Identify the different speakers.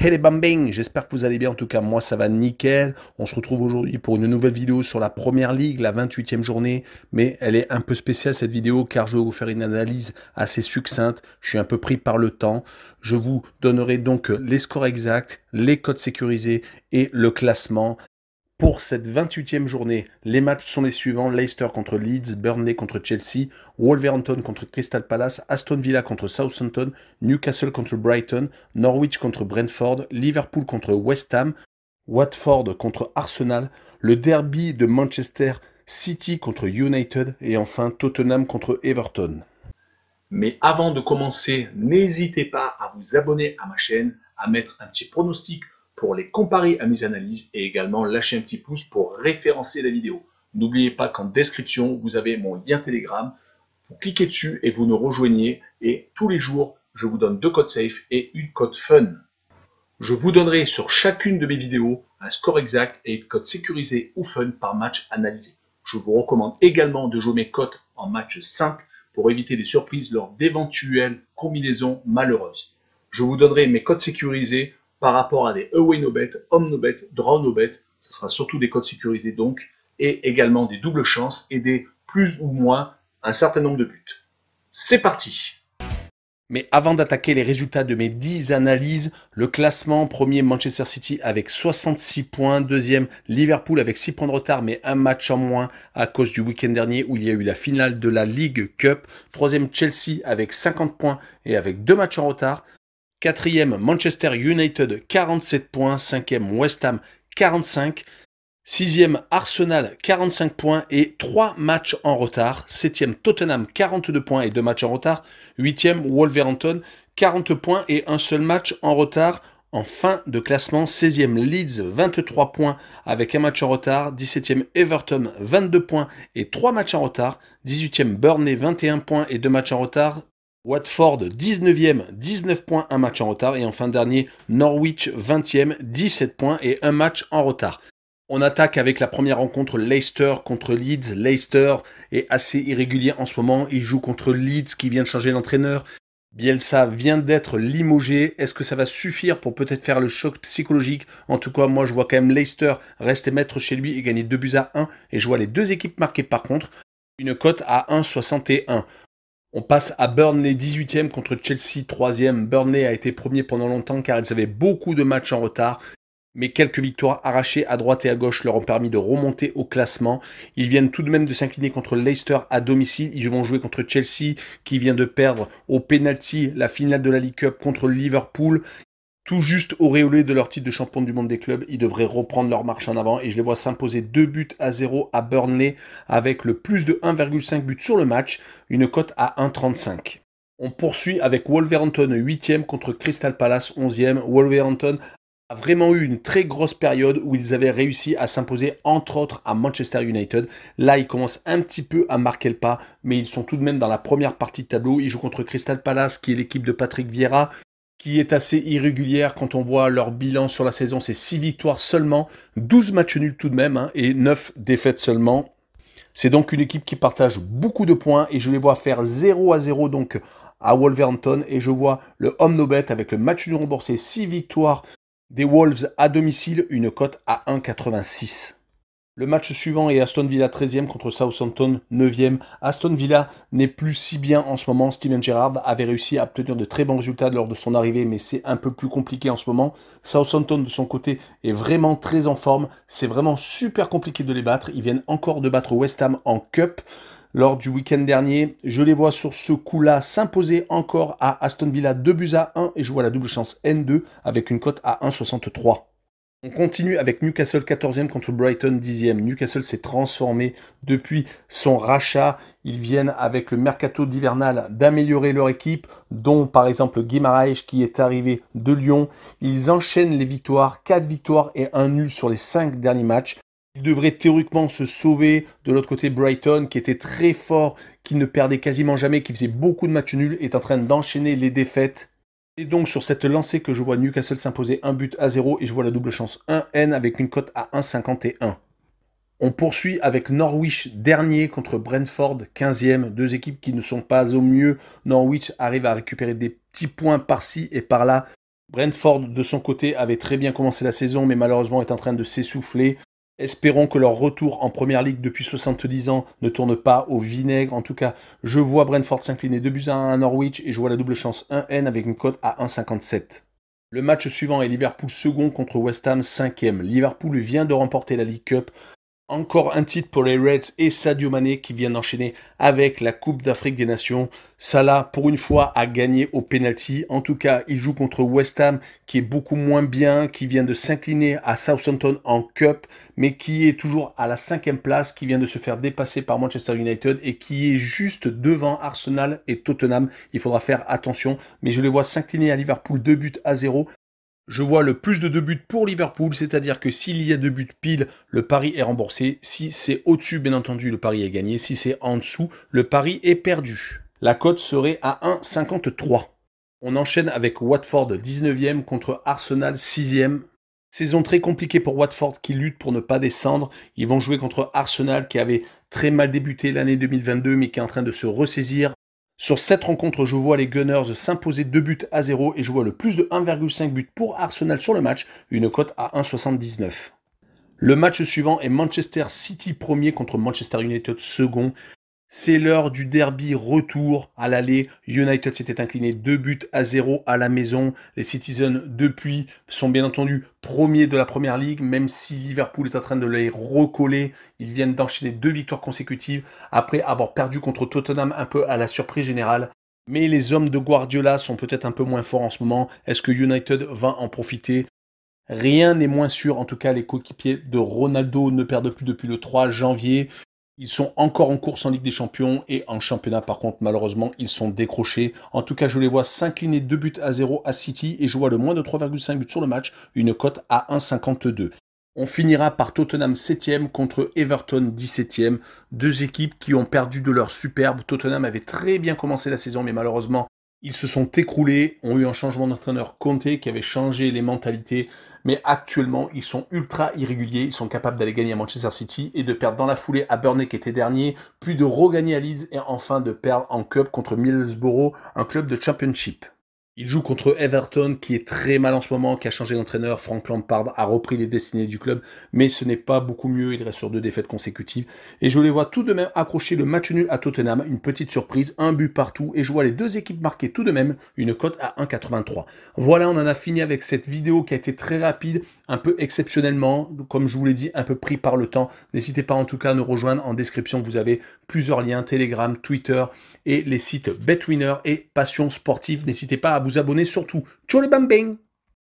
Speaker 1: Hey les bambing, j'espère que vous allez bien, en tout cas moi ça va nickel. On se retrouve aujourd'hui pour une nouvelle vidéo sur la première ligue, la 28e journée, mais elle est un peu spéciale cette vidéo car je vais vous faire une analyse assez succincte, je suis un peu pris par le temps. Je vous donnerai donc les scores exacts, les codes sécurisés et le classement pour cette 28e journée, les matchs sont les suivants Leicester contre Leeds, Burnley contre Chelsea, Wolverhampton contre Crystal Palace, Aston Villa contre Southampton, Newcastle contre Brighton, Norwich contre Brentford, Liverpool contre West Ham, Watford contre Arsenal, le derby de Manchester City contre United et enfin Tottenham contre Everton.
Speaker 2: Mais avant de commencer, n'hésitez pas à vous abonner à ma chaîne, à mettre un petit pronostic pour les comparer à mes analyses et également lâcher un petit pouce pour référencer la vidéo. N'oubliez pas qu'en description, vous avez mon lien Telegram. Vous cliquez dessus et vous nous rejoignez. Et tous les jours, je vous donne deux codes safe et une code fun. Je vous donnerai sur chacune de mes vidéos un score exact et une code sécurisée ou fun par match analysé. Je vous recommande également de jouer mes codes en match simple pour éviter des surprises lors d'éventuelles combinaisons malheureuses. Je vous donnerai mes codes sécurisés par rapport à des away no bet, home no bet, draw no bet. Ce sera surtout des codes sécurisés donc, et également des doubles chances et des plus ou moins un certain nombre de buts.
Speaker 1: C'est parti mais avant d'attaquer les résultats de mes 10 analyses, le classement, premier Manchester City avec 66 points, deuxième Liverpool avec 6 points de retard mais un match en moins à cause du week-end dernier où il y a eu la finale de la League Cup, troisième Chelsea avec 50 points et avec deux matchs en retard, 4e Manchester United 47 points. 5e West Ham 45. 6e Arsenal 45 points et 3 matchs en retard. Septième, Tottenham 42 points et 2 matchs en retard. 8e Wolverhampton 40 points et un seul match en retard. En fin de classement, 16e Leeds 23 points avec un match en retard, 17e Everton 22 points et 3 matchs en retard, 18e Burnley 21 points et 2 matchs en retard, Watford 19e, 19 points, un match en retard. Et enfin dernier, Norwich 20e, 17 points et un match en retard. On attaque avec la première rencontre Leicester contre Leeds. Leicester est assez irrégulier en ce moment. Il joue contre Leeds qui vient de changer l'entraîneur. Bielsa vient d'être limogé. Est-ce que ça va suffire pour peut-être faire le choc psychologique En tout cas, moi, je vois quand même Leicester rester maître chez lui et gagner 2 buts à 1. Et je vois les deux équipes marquées par contre une cote à 1,61. On passe à Burnley 18e contre Chelsea 3e. Burnley a été premier pendant longtemps car ils avaient beaucoup de matchs en retard. Mais quelques victoires arrachées à droite et à gauche leur ont permis de remonter au classement. Ils viennent tout de même de s'incliner contre Leicester à domicile. Ils vont jouer contre Chelsea qui vient de perdre au penalty la finale de la League Cup contre Liverpool tout juste auréolés de leur titre de champion du monde des clubs, ils devraient reprendre leur marche en avant et je les vois s'imposer 2 buts à 0 à Burnley avec le plus de 1,5 buts sur le match, une cote à 1,35. On poursuit avec Wolverhampton 8e contre Crystal Palace 11e. Wolverhampton a vraiment eu une très grosse période où ils avaient réussi à s'imposer entre autres à Manchester United. Là, ils commencent un petit peu à marquer le pas, mais ils sont tout de même dans la première partie de tableau. Ils jouent contre Crystal Palace, qui est l'équipe de Patrick Vieira, qui est assez irrégulière quand on voit leur bilan sur la saison. C'est 6 victoires seulement, 12 matchs nuls tout de même, hein, et 9 défaites seulement. C'est donc une équipe qui partage beaucoup de points et je les vois faire 0 à 0 donc à Wolverhampton et je vois le Home No Bet avec le match du remboursé, 6 victoires des Wolves à domicile, une cote à 1,86. Le match suivant est Aston Villa 13e contre Southampton 9e. Aston Villa n'est plus si bien en ce moment. Steven Gerrard avait réussi à obtenir de très bons résultats lors de son arrivée, mais c'est un peu plus compliqué en ce moment. Southampton, de son côté, est vraiment très en forme. C'est vraiment super compliqué de les battre. Ils viennent encore de battre West Ham en Cup lors du week-end dernier. Je les vois sur ce coup-là s'imposer encore à Aston Villa 2 buts à 1 et je vois la double chance N2 avec une cote à 1,63. On continue avec Newcastle 14e contre Brighton 10e. Newcastle s'est transformé depuis son rachat. Ils viennent avec le mercato d'hivernal d'améliorer leur équipe, dont par exemple Guimaraes qui est arrivé de Lyon. Ils enchaînent les victoires, 4 victoires et 1 nul sur les 5 derniers matchs. Ils devraient théoriquement se sauver. De l'autre côté, Brighton, qui était très fort, qui ne perdait quasiment jamais, qui faisait beaucoup de matchs nuls, est en train d'enchaîner les défaites et donc sur cette lancée que je vois Newcastle s'imposer un but à 0 et je vois la double chance 1N avec une cote à 1,51. On poursuit avec Norwich dernier contre Brentford 15e, deux équipes qui ne sont pas au mieux. Norwich arrive à récupérer des petits points par-ci et par-là. Brentford de son côté avait très bien commencé la saison mais malheureusement est en train de s'essouffler. Espérons que leur retour en première ligue depuis 70 ans ne tourne pas au vinaigre. En tout cas, je vois Brentford s'incliner 2 buts à 1 à Norwich et je vois la double chance 1N avec une cote à 1,57. Le match suivant est Liverpool second contre West Ham cinquième. Liverpool vient de remporter la League Cup encore un titre pour les Reds et Sadio Mané qui vient d'enchaîner avec la Coupe d'Afrique des Nations. Salah, pour une fois, a gagné au penalty. En tout cas, il joue contre West Ham, qui est beaucoup moins bien, qui vient de s'incliner à Southampton en Cup, mais qui est toujours à la cinquième place, qui vient de se faire dépasser par Manchester United et qui est juste devant Arsenal et Tottenham. Il faudra faire attention, mais je les vois s'incliner à Liverpool 2 buts à 0 je vois le plus de 2 buts pour Liverpool, c'est-à-dire que s'il y a deux buts pile, le pari est remboursé. Si c'est au-dessus, bien entendu, le pari est gagné. Si c'est en dessous, le pari est perdu. La cote serait à 1,53. On enchaîne avec Watford 19e contre Arsenal 6e. Saison très compliquée pour Watford qui lutte pour ne pas descendre. Ils vont jouer contre Arsenal qui avait très mal débuté l'année 2022 mais qui est en train de se ressaisir. Sur cette rencontre, je vois les Gunners s'imposer 2 buts à 0 et je vois le plus de 1,5 buts pour Arsenal sur le match, une cote à 1,79. Le match suivant est Manchester City premier contre Manchester United second. C'est l'heure du derby retour à l'aller. United s'était incliné 2 buts à 0 à la maison. Les Citizens, depuis, sont bien entendu premiers de la première ligue, même si Liverpool est en train de les recoller. Ils viennent d'enchaîner deux victoires consécutives après avoir perdu contre Tottenham un peu à la surprise générale. Mais les hommes de Guardiola sont peut-être un peu moins forts en ce moment. Est-ce que United va en profiter Rien n'est moins sûr, en tout cas les coéquipiers de Ronaldo ne perdent plus depuis le 3 janvier. Ils sont encore en course en Ligue des Champions et en championnat par contre malheureusement ils sont décrochés. En tout cas je les vois s'incliner 2 buts à 0 à City et je vois le moins de 3,5 buts sur le match, une cote à 1,52. On finira par Tottenham 7 ème contre Everton 17e. Deux équipes qui ont perdu de leur superbe. Tottenham avait très bien commencé la saison, mais malheureusement, ils se sont écroulés, ont eu un changement d'entraîneur compté qui avait changé les mentalités, mais actuellement ils sont ultra irréguliers, ils sont capables d'aller gagner à Manchester City et de perdre dans la foulée à Burnley qui était dernier, puis de regagner à Leeds et enfin de perdre en club contre Middlesbrough, un club de championship. Il joue contre Everton, qui est très mal en ce moment, qui a changé d'entraîneur. Frank Lampard a repris les destinées du club, mais ce n'est pas beaucoup mieux. Il reste sur deux défaites consécutives. Et je les vois tout de même accrocher le match nul à Tottenham. Une petite surprise, un but partout. Et je vois les deux équipes marquer tout de même une cote à 1,83. Voilà, on en a fini avec cette vidéo qui a été très rapide, un peu exceptionnellement, comme je vous l'ai dit, un peu pris par le temps. N'hésitez pas en tout cas à nous rejoindre. En description, vous avez plusieurs liens, Telegram, Twitter et les sites Betwinner et Passion Sportive. N'hésitez pas à vous vous abonner surtout. Ciao les bambins